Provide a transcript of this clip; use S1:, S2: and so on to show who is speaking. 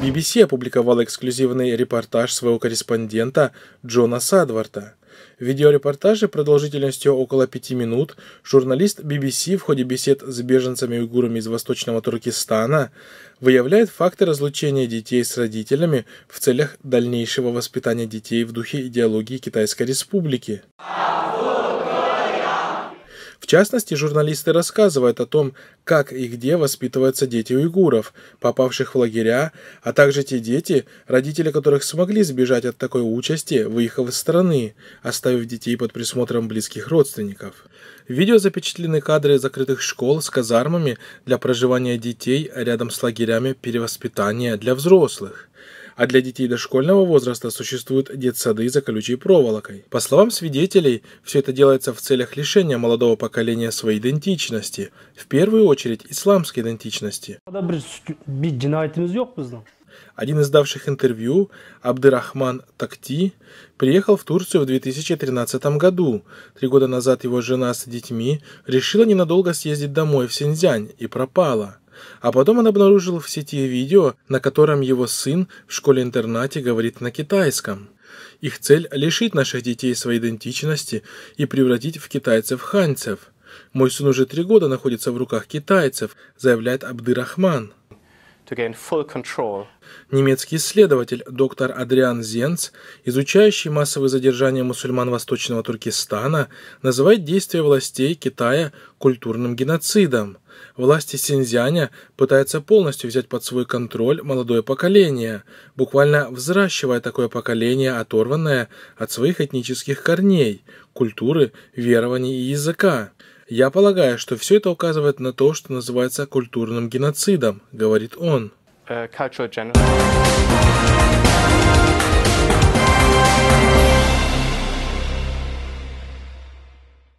S1: BBC опубликовала эксклюзивный репортаж своего корреспондента Джона Садварта. В видеорепортаже продолжительностью около пяти минут журналист BBC в ходе бесед с беженцами-уйгурами из Восточного Туркестана выявляет факты разлучения детей с родителями в целях дальнейшего воспитания детей в духе идеологии Китайской Республики частности, журналисты рассказывают о том, как и где воспитываются дети уйгуров, попавших в лагеря, а также те дети, родители которых смогли сбежать от такой участи, выехав из страны, оставив детей под присмотром близких родственников. В видео запечатлены кадры закрытых школ с казармами для проживания детей рядом с лагерями перевоспитания для взрослых а для детей дошкольного возраста существуют детсады за колючей проволокой. По словам свидетелей, все это делается в целях лишения молодого поколения своей идентичности, в первую очередь исламской идентичности. Один из давших интервью, Абдырахман Такти, приехал в Турцию в 2013 году. Три года назад его жена с детьми решила ненадолго съездить домой в Синьцзянь и пропала. А потом он обнаружил в сети видео, на котором его сын в школе-интернате говорит на китайском. Их цель – лишить наших детей своей идентичности и превратить в китайцев-ханьцев. «Мой сын уже три года находится в руках китайцев», – заявляет Абдырахман. Немецкий исследователь доктор Адриан Зенц, изучающий массовые задержания мусульман Восточного Туркестана, называет действия властей Китая культурным геноцидом. Власти Синьцзяня пытаются полностью взять под свой контроль молодое поколение, буквально взращивая такое поколение, оторванное от своих этнических корней, культуры, верований и языка. «Я полагаю, что все это указывает на то, что называется культурным геноцидом», — говорит он. Uh,